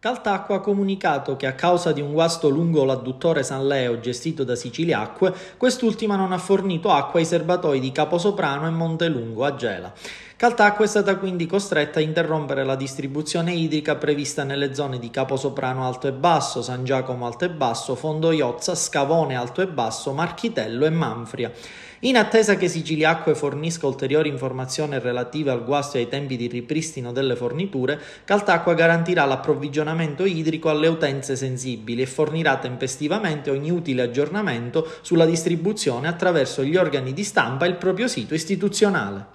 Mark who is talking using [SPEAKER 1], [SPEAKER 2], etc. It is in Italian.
[SPEAKER 1] Caltacqua ha comunicato che a causa di un guasto lungo l'adduttore Sanleo gestito da Siciliacque, quest'ultima non ha fornito acqua ai serbatoi di Caposoprano e Montelungo a Gela. Caltacqua è stata quindi costretta a interrompere la distribuzione idrica prevista nelle zone di Caposoprano Alto e Basso, San Giacomo Alto e Basso, Fondoiozza, Scavone Alto e Basso, Marchitello e Manfria. In attesa che Siciliacque fornisca ulteriori informazioni relative al guasto e ai tempi di ripristino delle forniture, Caltacqua garantirà l'approvvigionamento idrico alle utenze sensibili e fornirà tempestivamente ogni utile aggiornamento sulla distribuzione attraverso gli organi di stampa e il proprio sito istituzionale.